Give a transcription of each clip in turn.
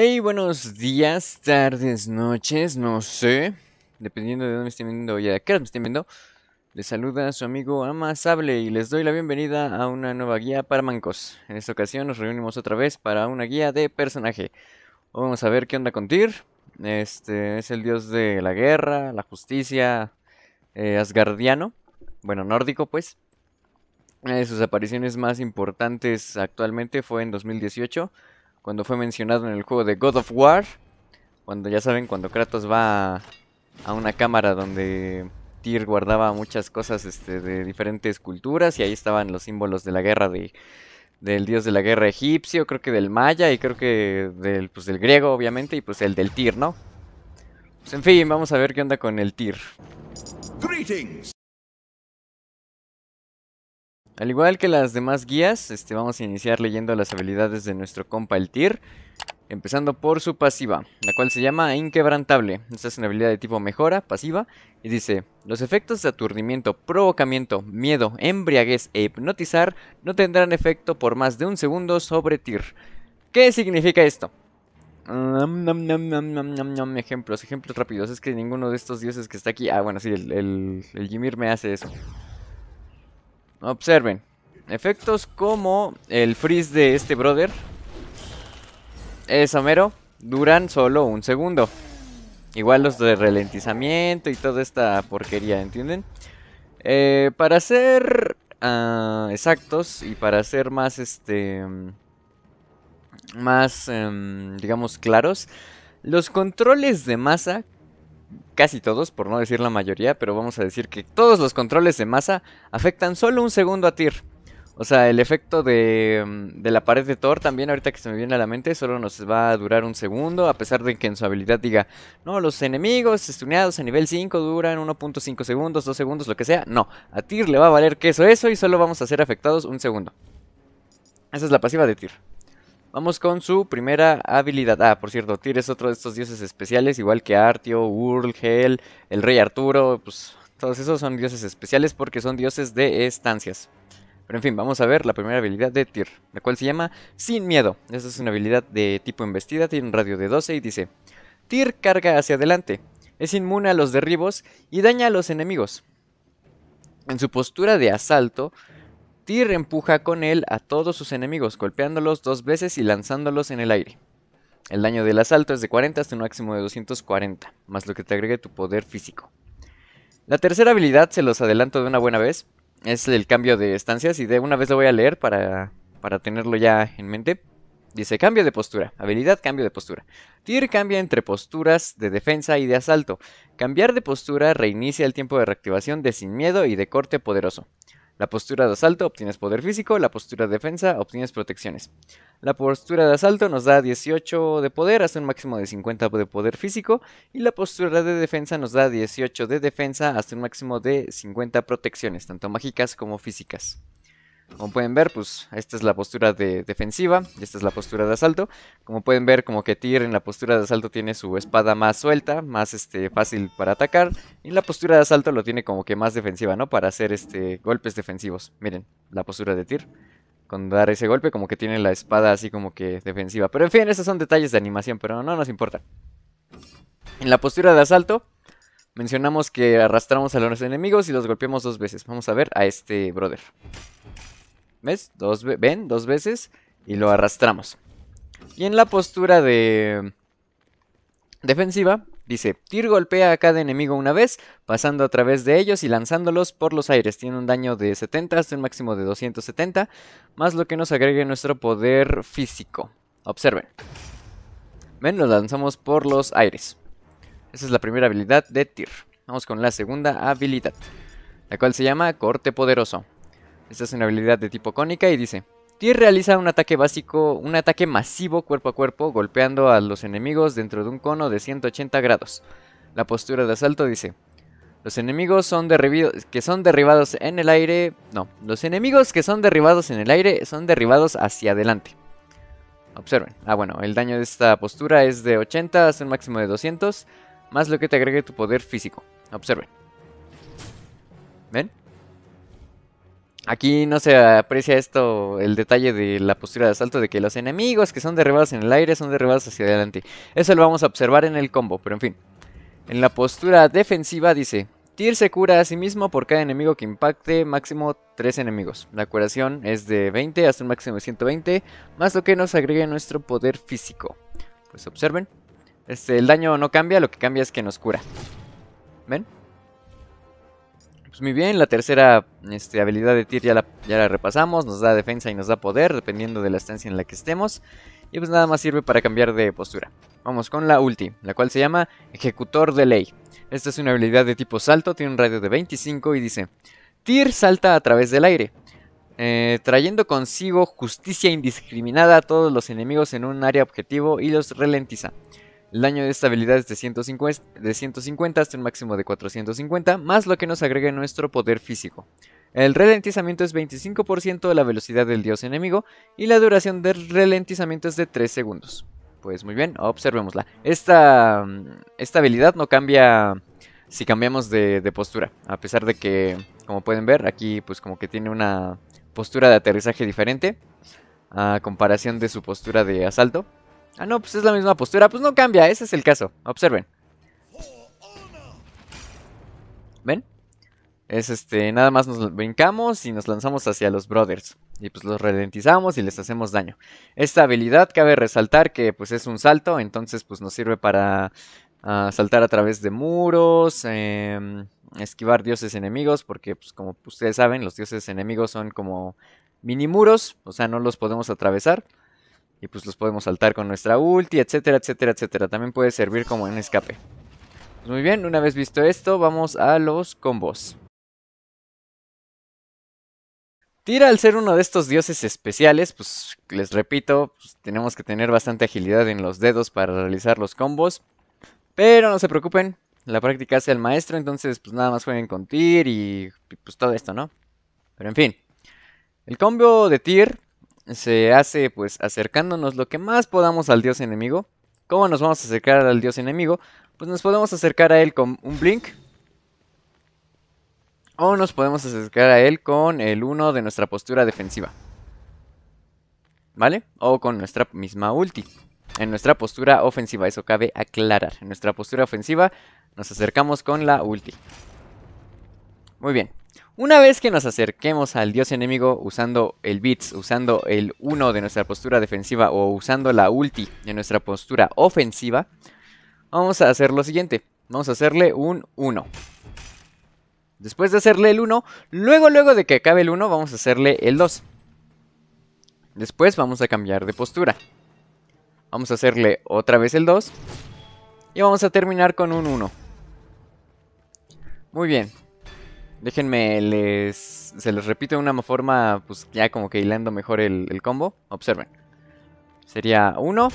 Hey, buenos días, tardes, noches, no sé. Dependiendo de dónde me estén viendo y a qué me estén viendo. Les saluda su amigo Amasable y les doy la bienvenida a una nueva guía para mancos. En esta ocasión nos reunimos otra vez para una guía de personaje. Vamos a ver qué onda con Tyr. Este es el dios de la guerra, la justicia, eh, asgardiano. Bueno, nórdico pues. Una eh, de sus apariciones más importantes actualmente fue en 2018 cuando fue mencionado en el juego de God of War. Cuando ya saben, cuando Kratos va a, una cámara donde Tyr guardaba muchas cosas este, de diferentes culturas y ahí estaban los símbolos de la guerra de, del dios de la guerra egipcio, creo que del maya y creo que del, pues, del griego obviamente y pues el del Tyr, ¿no? Pues en fin, vamos a ver qué onda con el Tyr. Greetings. Al igual que las demás guías, este, vamos a iniciar leyendo las habilidades de nuestro compa el Tyr. Empezando por su pasiva, la cual se llama Inquebrantable. Esta es una habilidad de tipo mejora, pasiva, y dice, los efectos de aturdimiento, provocamiento, miedo, embriaguez e hipnotizar no tendrán efecto por más de un segundo sobre Tyr. ¿Qué significa esto? ejemplos, ejemplos rápidos. Es que ninguno de estos dioses que está aquí... Ah, bueno, sí, el, el, me hace eso. Observen. Efectos como el freeze de este brother. Eso mero. Duran solo un segundo. Igual los de ralentizamiento y toda esta porquería, ¿entienden? Eh, para ser ah, exactos y para ser más, este, más, em, digamos, claros, los controles de masa casi todos, por no decir la mayoría, pero vamos a decir que todos los controles de masa afectan solo un segundo a Tyr O sea, el efecto de, mm, de, la pared de Thor también, ahorita que se me viene a la mente, solo nos va a durar un segundo, a pesar de que en su habilidad diga, no, los enemigos estuneados a nivel 5 duran 1.5 segundos, 2 segundos, lo que sea. No, a Tyr le va a valer queso eso y solo vamos a ser afectados un segundo. Esa es la pasiva de Tyr. Vamos con su primera habilidad. Ah, por cierto, Tyr es otro de estos dioses especiales, igual que Artio, Url, Hel, el rey Arturo, pues todos esos son dioses especiales porque son dioses de estancias. Pero en fin, vamos a ver la primera habilidad de Tyr, la cual se llama Sin Miedo. Esta es una habilidad de tipo embestida, tiene un radio de 12 y dice... Tyr carga hacia adelante, es inmune a los derribos y daña a los enemigos. En su postura de asalto, Tyr empuja con él a todos sus enemigos, golpeándolos dos veces y lanzándolos en el aire. El daño del asalto es de 40 hasta un máximo de 240, más lo que te agregue tu poder físico. La tercera habilidad, se los adelanto de una buena vez, es el cambio de estancias y de una vez lo voy a leer para, tenerlo ya en mente. Dice cambio de postura, habilidad cambio de postura. Tyr cambia entre posturas de defensa y de asalto. Cambiar de postura reinicia el tiempo de reactivación de sin miedo y de corte poderoso. La postura de asalto obtienes poder físico, la postura de defensa obtienes protecciones. La postura de asalto nos da 18 de poder hasta un máximo de 50 de poder físico y la postura de defensa nos da 18 de defensa hasta un máximo de 50 protecciones, tanto mágicas como físicas. Como pueden ver, pues esta es la postura de defensiva y esta es la postura de asalto. Como pueden ver, como que Tyr en la postura de asalto tiene su espada más suelta, más este, fácil para atacar. Y en la postura de asalto lo tiene como que más defensiva, ¿no? Para hacer este, golpes defensivos. Miren, la postura de Tyr. Con dar ese golpe como que tiene la espada así como que defensiva. Pero en fin, esos son detalles de animación, pero no nos importa. En la postura de asalto, mencionamos que arrastramos a los enemigos y los golpeamos dos veces. Vamos a ver a este brother. ¿Ves? Dos, ven, dos veces y lo arrastramos. Y en la postura de defensiva, dice, Tyr golpea a cada enemigo una vez, pasando a través de ellos y lanzándolos por los aires. Tiene un daño de 70 hasta un máximo de 270, más lo que nos agregue nuestro poder físico. Observen. Ven, nos lanzamos por los aires. Esa es la primera habilidad de Tyr. Vamos con la segunda habilidad, la cual se llama Corte Poderoso. Esta es una habilidad de tipo cónica y dice... Tier realiza un ataque básico, un ataque masivo cuerpo a cuerpo, golpeando a los enemigos dentro de un cono de 180 grados. La postura de asalto dice... Los enemigos son que son derribados en el aire... No, los enemigos que son derribados en el aire son derribados hacia adelante. Observen. Ah, bueno, el daño de esta postura es de 80 hasta un máximo de 200, más lo que te agregue tu poder físico. Observen. ¿Ven? Aquí no se aprecia esto, el detalle de la postura de asalto, de que los enemigos que son derribados en el aire son derribados hacia adelante. Eso lo vamos a observar en el combo, pero en fin. En la postura defensiva dice, Tyr se cura a sí mismo por cada enemigo que impacte, máximo 3 enemigos. La curación es de 20 hasta un máximo de 120, más lo que nos agregue nuestro poder físico. Pues observen, este, el daño no cambia, lo que cambia es que nos cura. ¿Ven? Pues, muy bien, la tercera este, habilidad de Tyr ya la, repasamos. Nos da defensa y nos da poder, dependiendo de la estancia en la que estemos. Y pues nada más sirve para cambiar de postura. Vamos con la ulti, la cual se llama Ejecutor de Ley. Esta es una habilidad de tipo salto, tiene un radio de 25 y dice... Tyr salta a través del aire, eh, trayendo consigo justicia indiscriminada a todos los enemigos en un área objetivo y los ralentiza. El daño de esta habilidad es de 150, hasta un máximo de 450, más lo que nos agrega nuestro poder físico. El ralentizamiento es 25% de la velocidad del dios enemigo y la duración del ralentizamiento es de 3 segundos. Pues muy bien, observémosla. Esta, mm, esta habilidad no cambia si cambiamos de, de, postura, a pesar de que, como pueden ver, aquí pues como que tiene una postura de aterrizaje diferente a comparación de su postura de asalto. Ah, no, pues es la misma postura. Pues no cambia, ese es el caso. Observen. ¿Ven? Es este, nada más nos brincamos y nos lanzamos hacia los brothers. Y pues los ralentizamos y les hacemos daño. Esta habilidad cabe resaltar que pues es un salto, entonces pues nos sirve para ah, saltar a través de muros, em, esquivar dioses enemigos, porque pues como ustedes saben, los dioses enemigos son como mini muros, o sea, no los podemos atravesar. Y pues los podemos saltar con nuestra ulti, etcétera, etcétera, etcétera. También puede servir como un escape. Pues, muy bien, una vez visto esto, vamos a los combos. Tira al ser uno de estos dioses especiales, pues les repito, pues, tenemos que tener bastante agilidad en los dedos para realizar los combos. Pero no se preocupen, la práctica hace el maestro, entonces pues nada más jueguen con Tyr y, pues todo esto, ¿no? Pero en fin, el combo de Tyr se hace pues acercándonos lo que más podamos al dios enemigo. ¿Cómo nos vamos a acercar al dios enemigo? Pues nos podemos acercar a él con un blink. O nos podemos acercar a él con el 1 de nuestra postura defensiva. ¿Vale? O con nuestra misma ulti. En nuestra postura ofensiva, eso cabe aclarar. En nuestra postura ofensiva nos acercamos con la ulti. Muy bien. Una vez que nos acerquemos al dios enemigo usando el bits, usando el 1 de nuestra postura defensiva o usando la ulti de nuestra postura ofensiva, vamos a hacer lo siguiente. Vamos a hacerle un 1. Después de hacerle el 1, luego luego de que acabe el 1 vamos a hacerle el 2. Después vamos a cambiar de postura. Vamos a hacerle otra vez el 2. Y vamos a terminar con un 1. Muy bien, Déjenme, les, se les repito de una forma, pues ya como que hilando mejor el, combo. Observen. Sería uno.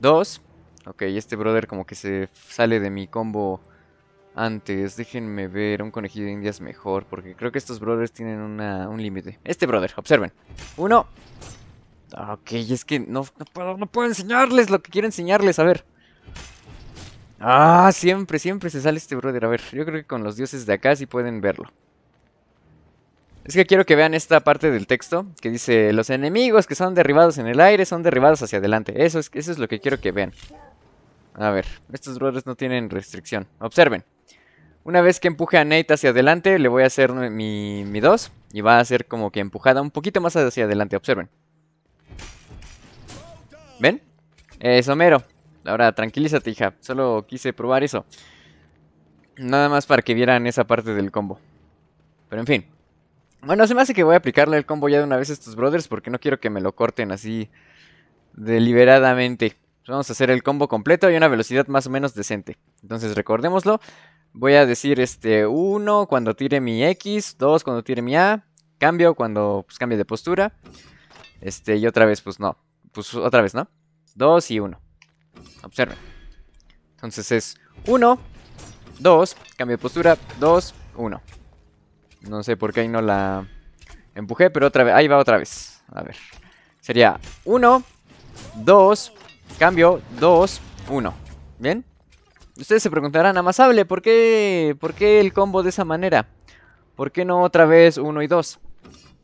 Dos. Ok, este brother como que se sale de mi combo antes. Déjenme ver, un conejillo de indias mejor, porque creo que estos brothers tienen un límite. Este brother, observen. Uno. Ok, es que no, no, no puedo enseñarles lo que quiero enseñarles, a ver. Ah, siempre, siempre se sale este brother. A ver, yo creo que con los dioses de acá sí pueden verlo. Es que quiero que vean esta parte del texto que dice, los enemigos que son derribados en el aire son derribados hacia adelante. Eso es, eso es lo que quiero que vean. A ver, estos brothers no tienen restricción. Observen. Una vez que empuje a Nate hacia adelante, le voy a hacer mi 2 y va a ser como que empujada un poquito más hacia adelante. Observen. ¿Ven? Eso Somero. Ahora, tranquilízate, hija. Solo quise probar eso. Nada más para que vieran esa parte del combo. Pero en fin. Bueno, se me hace que voy a aplicarle el combo ya de una vez a estos brothers porque no quiero que me lo corten así deliberadamente. Pues vamos a hacer el combo completo y una velocidad más o menos decente. Entonces, recordémoslo. Voy a decir este 1 cuando tire mi X, 2 cuando tire mi A, cambio cuando pues, cambie de postura. Este, y otra vez, pues no. Pues otra vez, ¿no? 2 y 1. Observen. Entonces es 1, 2, cambio de postura, 2, 1. No sé por qué ahí no la empujé, pero otra vez, ahí va otra vez. A ver. Sería 1, 2, cambio, 2, 1. ¿Bien? Ustedes se preguntarán, amasable, ¿por qué, ¿por qué el combo de esa manera? ¿Por qué no otra vez 1 y 2?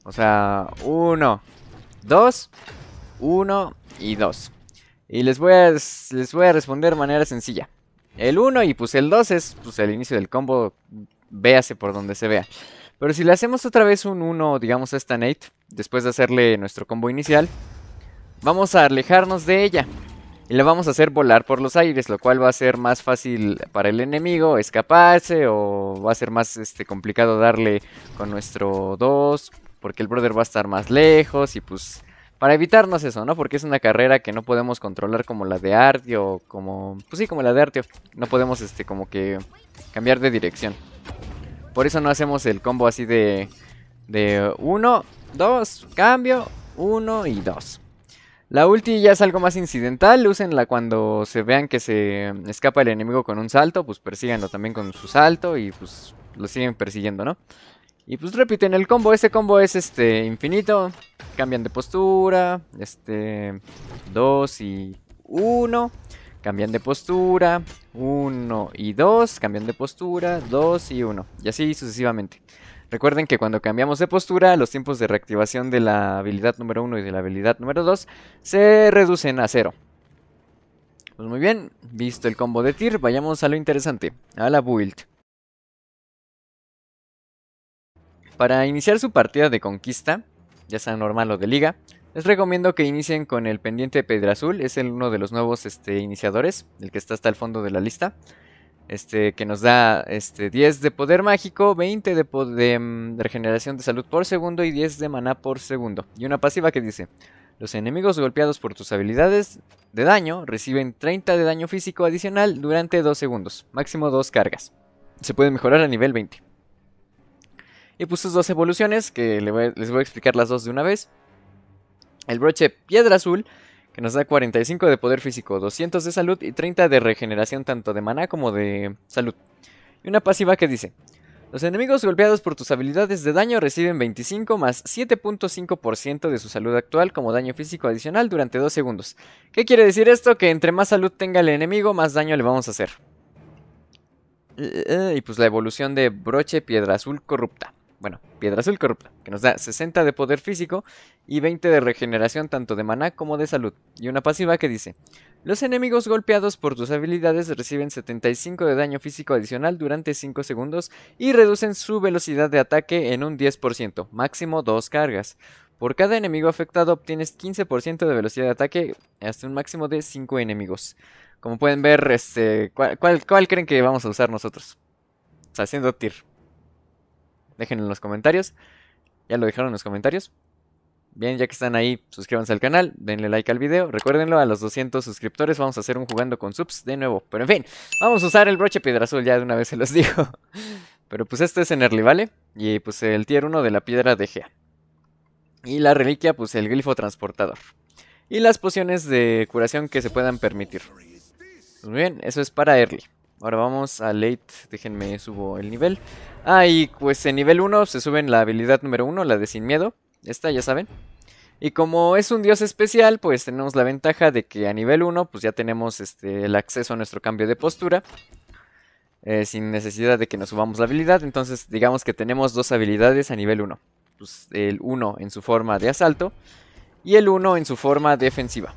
O sea, 1, 2, 1 y 2. Y les voy a, les voy a responder de manera sencilla. El 1 y pues el 2 es pues, el inicio del combo, véase por donde se vea. Pero si le hacemos otra vez un 1, digamos, a esta Nate, después de hacerle nuestro combo inicial, vamos a alejarnos de ella. Y la vamos a hacer volar por los aires, lo cual va a ser más fácil para el enemigo escaparse o va a ser más este, complicado darle con nuestro 2, porque el brother va a estar más lejos y pues para evitarnos eso, ¿no? Porque es una carrera que no podemos controlar como la de Artio, como... Pues sí, como la de Artio, No podemos, este, como que cambiar de dirección. Por eso no hacemos el combo así de... De 1, 2, cambio, 1 y 2. La ulti ya es algo más incidental. Úsenla cuando se vean que se escapa el enemigo con un salto. Pues persíganlo también con su salto y pues lo siguen persiguiendo, ¿no? Y pues repiten el combo. Este combo es este infinito. Cambian de postura. Este. 2 y 1. Cambian de postura. 1 y 2. Cambian de postura. 2 y 1. Y así sucesivamente. Recuerden que cuando cambiamos de postura, los tiempos de reactivación de la habilidad número 1 y de la habilidad número 2 se reducen a 0. Pues muy bien, visto el combo de tir, vayamos a lo interesante, a la build. Para iniciar su partida de conquista, ya sea normal o de liga, les recomiendo que inicien con el pendiente de Pedra Azul, es el, uno de los nuevos este, iniciadores, el que está hasta el fondo de la lista. Este, que nos da este, 10 de poder mágico, 20 de, de, mm, de, regeneración de salud por segundo y 10 de maná por segundo. Y una pasiva que dice, los enemigos golpeados por tus habilidades de daño reciben 30 de daño físico adicional durante 2 segundos, máximo 2 cargas. Se puede mejorar a nivel 20. Y pues sus dos evoluciones, que les voy a explicar las dos de una vez. El broche piedra azul, que nos da 45 de poder físico, 200 de salud y 30 de regeneración tanto de maná como de salud. Y una pasiva que dice, los enemigos golpeados por tus habilidades de daño reciben 25 más 7.5% de su salud actual como daño físico adicional durante 2 segundos. ¿Qué quiere decir esto? Que entre más salud tenga el enemigo, más daño le vamos a hacer. Eh, eh, eh, y pues la evolución de broche piedra azul corrupta bueno, Piedra Azul Corrupta, que nos da 60 de poder físico y 20 de regeneración tanto de maná como de salud, y una pasiva que dice, los enemigos golpeados por tus habilidades reciben 75 de daño físico adicional durante 5 segundos y reducen su velocidad de ataque en un 10%, máximo 2 cargas. Por cada enemigo afectado obtienes 15% de velocidad de ataque hasta un máximo de 5 enemigos. Como pueden ver, este, ¿cuál, creen que vamos a usar nosotros? haciendo tir. Déjenlo en los comentarios. Ya lo dejaron en los comentarios. Bien, ya que están ahí, suscríbanse al canal, denle like al video, recuérdenlo, a los 200 suscriptores vamos a hacer un jugando con subs de nuevo. Pero en fin, vamos a usar el broche piedra azul, ya de una vez se los digo. Pero pues este es en early, ¿vale? Y pues el tier 1 de la piedra de Gea. Y la reliquia, pues el glifo transportador. Y las pociones de curación que se puedan permitir. Pues bien, eso es para early. Ahora vamos a late. Déjenme subo el nivel. Ah, y pues en nivel 1 se suben la habilidad número 1, la de sin miedo. Esta ya saben. Y como es un dios especial, pues tenemos la ventaja de que a nivel 1 pues ya tenemos este, el acceso a nuestro cambio de postura. Eh, sin necesidad de que nos subamos la habilidad. Entonces digamos que tenemos dos habilidades a nivel 1. Pues el 1 en su forma de asalto y el 1 en su forma defensiva.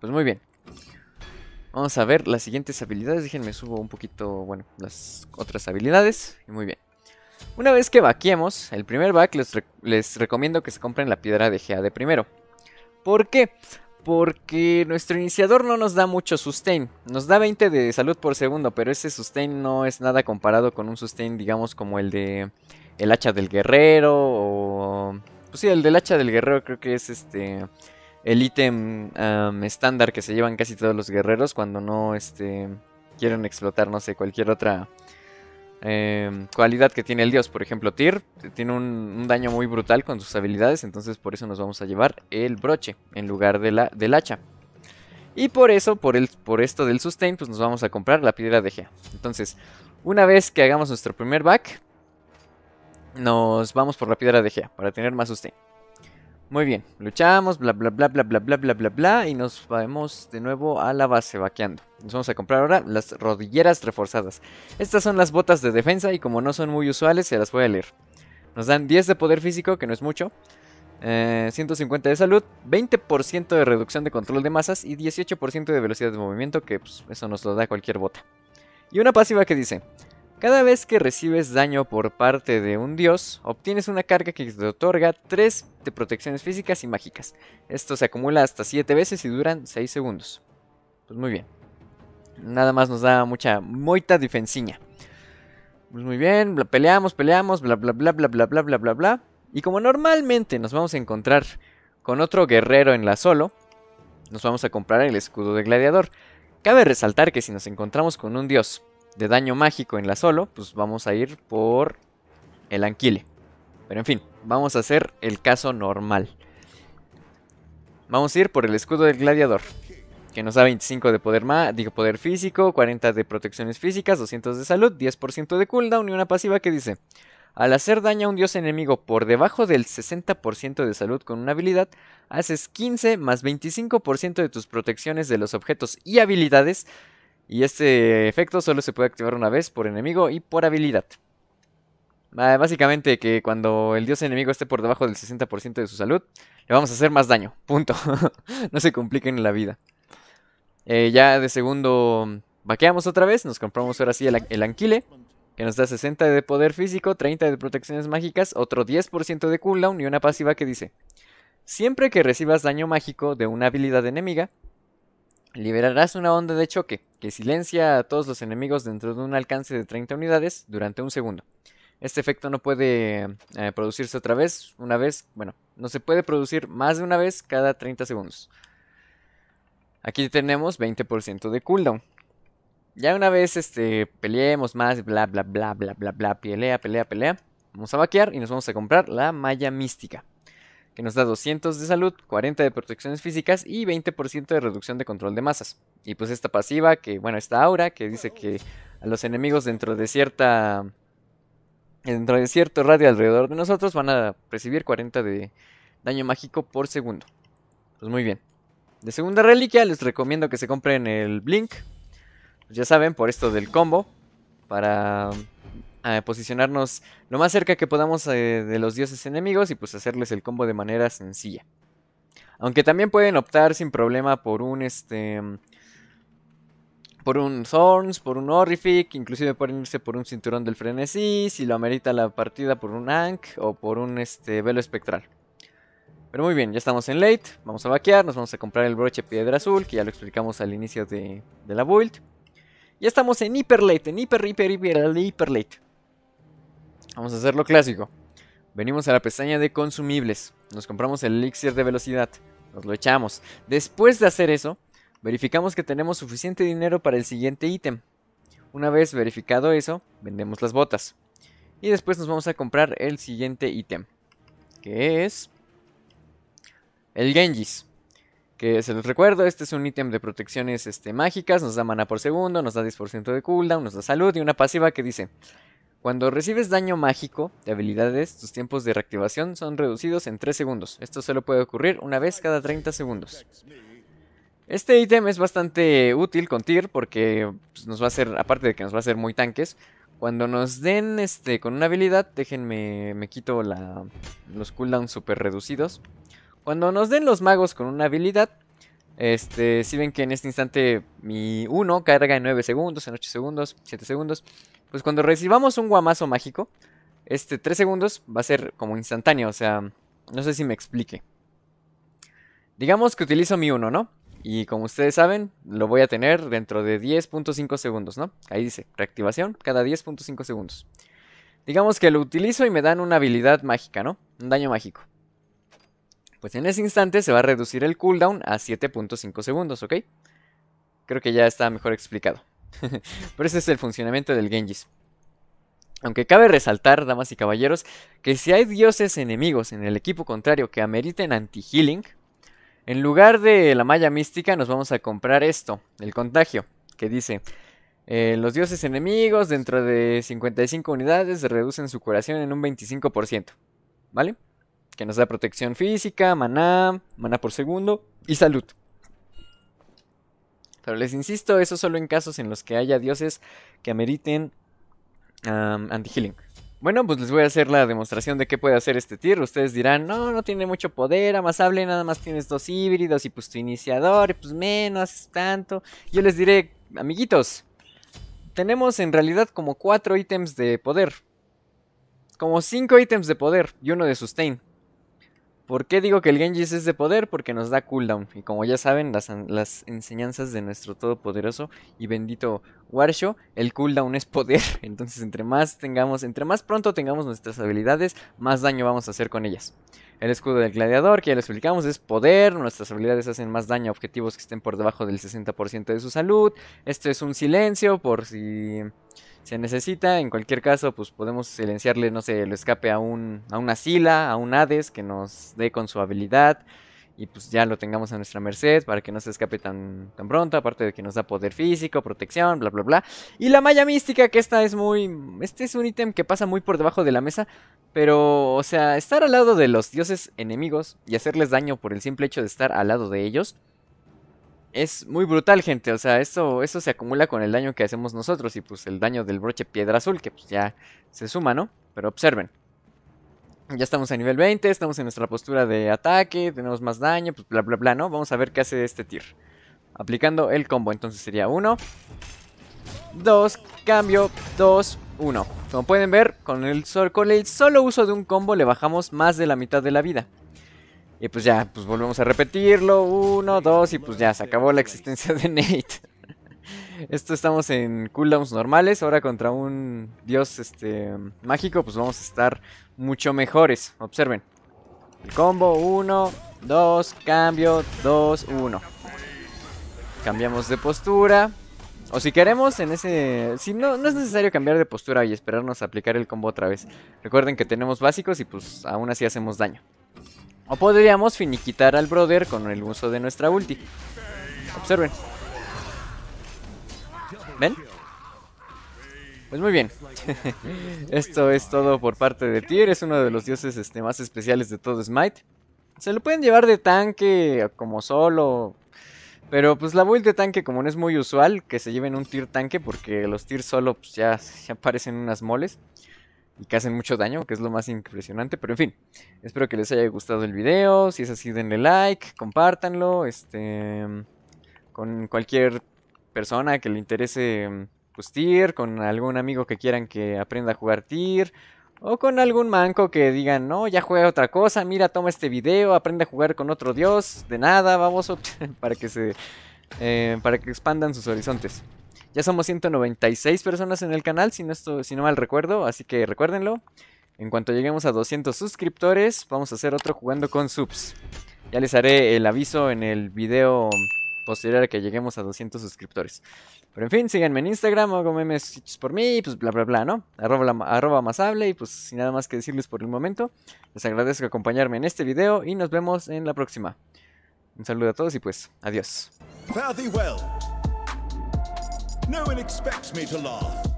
Pues muy bien. Vamos a ver las siguientes habilidades. Déjenme subo un poquito, bueno, las otras habilidades. Y muy bien. Una vez que vaquemos el primer back les, recomiendo que se compren la piedra de GA de primero. ¿Por qué? Porque nuestro iniciador no nos da mucho sustain. Nos da 20 de salud por segundo, pero ese sustain no es nada comparado con un sustain, digamos, como el de el hacha del guerrero o... Pues sí, el del hacha del guerrero creo que es este el ítem estándar que se llevan casi todos los guerreros cuando no este, quieren explotar, no sé, cualquier otra em, cualidad que tiene el dios. Por ejemplo, Tyr tiene un, daño muy brutal con sus habilidades, entonces por eso nos vamos a llevar el broche en lugar de la, del hacha. Y por eso, por, el, por esto del sustain, pues nos vamos a comprar la piedra de Gea. Entonces, una vez que hagamos nuestro primer back, nos vamos por la piedra de Gea para tener más sustain. Muy bien, luchamos, bla bla bla bla bla bla bla bla bla y nos vamos de nuevo a la base vaqueando. Nos vamos a comprar ahora las rodilleras reforzadas. Estas son las botas de defensa y como no son muy usuales se las voy a leer. Nos dan 10 de poder físico, que no es mucho, 150 eh, de salud, 20% de reducción de control de masas y 18% de velocidad de movimiento, que pues, eso nos lo da cualquier bota. Y una pasiva que dice, cada vez que recibes daño por parte de un dios, obtienes una carga que te otorga 3 de protecciones físicas y mágicas. Esto se acumula hasta 7 veces y duran 6 segundos. Pues muy bien. Nada más nos da mucha moita defensiña. Pues muy bien, peleamos, peleamos, bla bla bla bla bla bla bla bla bla. Y como normalmente nos vamos a encontrar con otro guerrero en la solo, nos vamos a comprar el escudo de gladiador. Cabe resaltar que si nos encontramos con un dios de daño mágico en la solo, pues vamos a ir por el anquile. Pero en fin, vamos a hacer el caso normal. Vamos a ir por el escudo del gladiador. Que nos da 25 de poder, digo, poder físico, 40 de protecciones físicas, 200 de salud, 10% de cooldown y una pasiva que dice... Al hacer daño a un dios enemigo por debajo del 60% de salud con una habilidad, haces 15 más 25% de tus protecciones de los objetos y habilidades y este efecto solo se puede activar una vez por enemigo y por habilidad. Básicamente que cuando el dios enemigo esté por debajo del 60% de su salud, le vamos a hacer más daño. Punto. no se compliquen la vida. Eh, ya de segundo, vaqueamos otra vez. Nos compramos ahora sí el, el, anquile, que nos da 60 de poder físico, 30 de protecciones mágicas, otro 10% de cooldown y una pasiva que dice... Siempre que recibas daño mágico de una habilidad enemiga, Liberarás una onda de choque que silencia a todos los enemigos dentro de un alcance de 30 unidades durante un segundo. Este efecto no puede eh, producirse otra vez, una vez, bueno, no se puede producir más de una vez cada 30 segundos. Aquí tenemos 20% de cooldown. Ya una vez este, peleemos más, bla, bla, bla, bla, bla, bla, pelea, pelea, pelea. Vamos a vaquear y nos vamos a comprar la malla mística que nos da 200 de salud, 40 de protecciones físicas y 20% de reducción de control de masas. Y pues esta pasiva, que bueno, esta aura, que dice que a los enemigos dentro de cierta... Dentro de cierto radio alrededor de nosotros van a recibir 40 de daño mágico por segundo. Pues muy bien. De segunda reliquia les recomiendo que se compren el Blink. Pues ya saben, por esto del combo. Para a posicionarnos lo más cerca que podamos eh, de los dioses enemigos y pues hacerles el combo de manera sencilla. Aunque también pueden optar sin problema por un este por un Thorns, por un Horrific, inclusive pueden irse por un Cinturón del Frenesí, si lo amerita la partida por un Ankh o por un este, Velo Espectral. Pero muy bien, ya estamos en late, vamos a vaquear, nos vamos a comprar el broche piedra azul, que ya lo explicamos al inicio de, de la build. Ya estamos en hiper late, en hiper, hiper, hiper, hiper late. Vamos a hacer lo clásico. Venimos a la pestaña de consumibles. Nos compramos el elixir de velocidad. Nos lo echamos. Después de hacer eso, verificamos que tenemos suficiente dinero para el siguiente ítem. Una vez verificado eso, vendemos las botas. Y después nos vamos a comprar el siguiente ítem. Que es... El Genjis. Que se los recuerdo, este es un ítem de protecciones este, mágicas. Nos da mana por segundo, nos da 10% de cooldown, nos da salud y una pasiva que dice... Cuando recibes daño mágico de habilidades, tus tiempos de reactivación son reducidos en 3 segundos. Esto solo puede ocurrir una vez cada 30 segundos. Este ítem es bastante útil con Tyr porque pues, nos va a hacer, aparte de que nos va a hacer muy tanques, cuando nos den este con una habilidad, déjenme, me quito la, los cooldowns super reducidos. Cuando nos den los magos con una habilidad, este, si ven que en este instante mi 1 carga en 9 segundos, en 8 segundos, 7 segundos. Pues cuando recibamos un guamazo mágico, este 3 segundos va a ser como instantáneo, o sea, no sé si me explique. Digamos que utilizo mi 1, ¿no? Y como ustedes saben, lo voy a tener dentro de 10.5 segundos, ¿no? Ahí dice, reactivación cada 10.5 segundos. Digamos que lo utilizo y me dan una habilidad mágica, ¿no? Un daño mágico pues en ese instante se va a reducir el cooldown a 7.5 segundos, ¿ok? Creo que ya está mejor explicado. Pero ese es el funcionamiento del Genjis. Aunque cabe resaltar, damas y caballeros, que si hay dioses enemigos en el equipo contrario que ameriten anti-healing, en lugar de la malla mística nos vamos a comprar esto, el contagio, que dice, eh, los dioses enemigos dentro de 55 unidades reducen su curación en un 25%, ¿vale? que nos da protección física, maná, maná por segundo y salud. Pero les insisto, eso solo en casos en los que haya dioses que ameriten anti-healing. Bueno, pues les voy a hacer la demostración de qué puede hacer este tier. Ustedes dirán, no, no tiene mucho poder, amasable, nada más tienes dos híbridos y pues tu iniciador, y pues menos, tanto. Yo les diré, amiguitos, tenemos en realidad como cuatro ítems de poder. Como cinco ítems de poder y uno de sustain. ¿Por qué digo que el Genji es de poder? Porque nos da cooldown. Y como ya saben, las, enseñanzas de nuestro todopoderoso y bendito Warsho, el cooldown es poder. Entonces, entre más tengamos, entre más pronto tengamos nuestras habilidades, más daño vamos a hacer con ellas. El escudo del gladiador, que ya les explicamos, es poder. Nuestras habilidades hacen más daño a objetivos que estén por debajo del 60% de su salud. Esto es un silencio, por si se necesita. En cualquier caso, pues podemos silenciarle, no sé, lo escape a un a una Sila, a un Hades que nos dé con su habilidad y pues ya lo tengamos a nuestra merced para que no se escape tan, tan pronto, aparte de que nos da poder físico, protección, bla bla bla. Y la malla mística, que esta es muy... Este es un ítem que pasa muy por debajo de la mesa, pero, o sea, estar al lado de los dioses enemigos y hacerles daño por el simple hecho de estar al lado de ellos es muy brutal, gente. O sea, eso, eso se acumula con el daño que hacemos nosotros. Y pues el daño del broche piedra azul, que pues ya se suma, ¿no? Pero observen. Ya estamos a nivel 20, estamos en nuestra postura de ataque, tenemos más daño, pues bla bla bla, ¿no? Vamos a ver qué hace este tir. Aplicando el combo, entonces sería 1, 2, cambio, 2, 1. Como pueden ver, con el, sol, solo uso de un combo le bajamos más de la mitad de la vida. Y pues ya, pues volvemos a repetirlo. Uno, dos, y pues ya, se acabó la existencia de Nate. Esto estamos en cooldowns normales. Ahora contra un dios este mágico, pues vamos a estar mucho mejores. Observen. combo, uno, dos, cambio, dos, uno. Cambiamos de postura. O si queremos en ese... Si no, no es necesario cambiar de postura y esperarnos a aplicar el combo otra vez. Recuerden que tenemos básicos y pues aún así hacemos daño. O podríamos finiquitar al brother con el uso de nuestra ulti. Observen. ¿Ven? Pues muy bien. Esto es todo por parte de Tyr. Es uno de los dioses este, más especiales de todo Smite. Se lo pueden llevar de tanque como solo. Pero pues la build de tanque como no es muy usual que se lleven un Tyr tanque porque los Tyr solo pues, ya, ya parecen unas moles y que hacen mucho daño, que es lo más impresionante. Pero en fin, espero que les haya gustado el video. Si es así, denle like, compártanlo. Este, con cualquier persona que le interese pues, con algún amigo que quieran que aprenda a jugar TIR. O con algún manco que digan, no, ya juega otra cosa, mira, toma este video, aprende a jugar con otro dios, de nada, vamos para que se... Eh, para que expandan sus horizontes. Ya somos 196 personas en el canal, si no, esto, si no mal recuerdo, así que recuérdenlo. En cuanto lleguemos a 200 suscriptores, vamos a hacer otro jugando con subs. Ya les haré el aviso en el video posterior a que lleguemos a 200 suscriptores. Pero en fin, síganme en Instagram, hago memes por mí, pues bla bla bla, ¿no? Arroba, más hable y pues sin nada más que decirles por el momento. Les agradezco acompañarme en este video y nos vemos en la próxima. Un saludo a todos y pues, adiós. No one expects me to laugh.